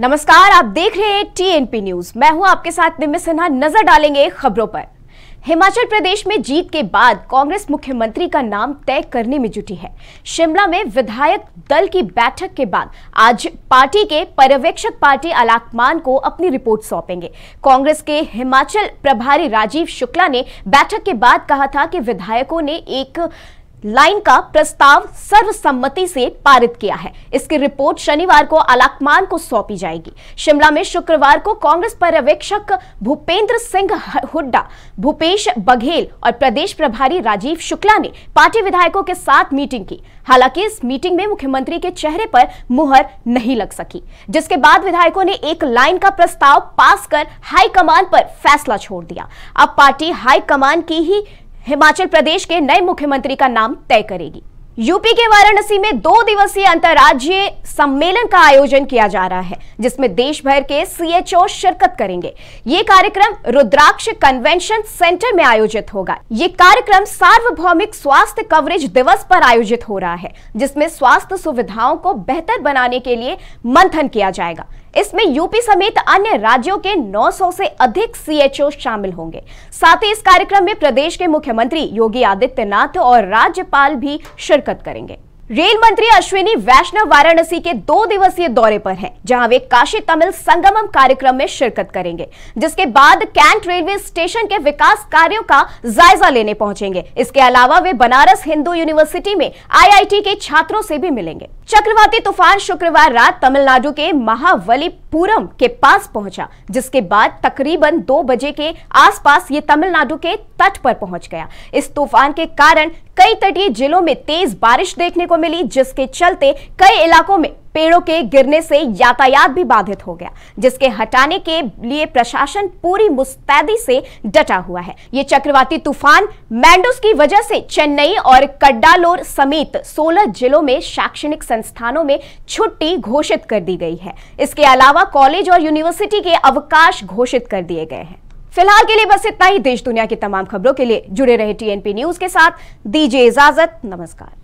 नमस्कार आप देख रहे हैं टीएनपी न्यूज मैं हूं आपके साथ निम्न सिन्हा नजर डालेंगे खबरों पर हिमाचल प्रदेश में जीत के बाद कांग्रेस मुख्यमंत्री का नाम तय करने में जुटी है शिमला में विधायक दल की बैठक के बाद आज पार्टी के पर्यवेक्षक पार्टी अलाकमान को अपनी रिपोर्ट सौंपेंगे कांग्रेस के हिमाचल प्रभारी राजीव शुक्ला ने बैठक के बाद कहा था कि विधायकों ने एक लाइन का प्रस्ताव सर्वसम्मति से पारित किया है इसकी रिपोर्ट शनिवार को अलाकमान को सौंपी जाएगी शिमला में शुक्रवार को कांग्रेस पर्यवेक्षक भूपेंद्र सिंह हुड्डा भूपेश बघेल और प्रदेश प्रभारी राजीव शुक्ला ने पार्टी विधायकों के साथ मीटिंग की हालांकि इस मीटिंग में मुख्यमंत्री के चेहरे पर मुहर नहीं लग सकी जिसके बाद विधायकों ने एक लाइन का प्रस्ताव पास कर हाईकमान पर फैसला छोड़ दिया अब पार्टी हाईकमान की ही हिमाचल प्रदेश के नए मुख्यमंत्री का नाम तय करेगी यूपी के वाराणसी में दो दिवसीय अंतर्राज्यीय सम्मेलन का आयोजन किया जा रहा है जिसमें देश भर के सीएचओ शिरकत करेंगे ये कार्यक्रम रुद्राक्ष कन्वेंशन सेंटर में आयोजित होगा ये कार्यक्रम सार्वभौमिक स्वास्थ्य कवरेज दिवस पर आयोजित हो रहा है जिसमें स्वास्थ्य सुविधाओं को बेहतर बनाने के लिए मंथन किया जाएगा इसमें यूपी समेत अन्य राज्यों के 900 से अधिक सीएचओ शामिल होंगे साथ ही इस कार्यक्रम में प्रदेश के मुख्यमंत्री योगी आदित्यनाथ और राज्यपाल भी शिरकत करेंगे रेल मंत्री अश्विनी वैष्णव वाराणसी के दो दिवसीय दौरे पर हैं, जहां वे काशी तमिल संगमम कार्यक्रम में शिरकत करेंगे जिसके बाद कैंट रेलवे स्टेशन के विकास कार्यों का जायजा लेने पहुंचेंगे इसके अलावा वे बनारस हिंदू यूनिवर्सिटी में आईआईटी के छात्रों से भी मिलेंगे चक्रवाती तूफान शुक्रवार रात तमिलनाडु के महावलीपुरम के पास पहुंचा जिसके बाद तकरीबन दो बजे के आसपास ये तमिलनाडु के तट पर पहुंच गया इस तूफान के कारण कई तटीय जिलों में तेज बारिश देखने को मिली जिसके चलते कई इलाकों में पेड़ों के गिरने से यातायात भी बाधित हो गया जिसके हटाने के लिए प्रशासन पूरी मुस्तैदी से डटा हुआ है ये चक्रवाती तूफान मैंडोस की वजह से चेन्नई और कड्डालोर समेत 16 जिलों में शैक्षणिक संस्थानों में छुट्टी घोषित कर दी गई है इसके अलावा कॉलेज और यूनिवर्सिटी के अवकाश घोषित कर दिए गए हैं फिलहाल के लिए बस इतना ही देश दुनिया की तमाम खबरों के लिए जुड़े रहे टीएनपी न्यूज के साथ दीजिए इजाजत नमस्कार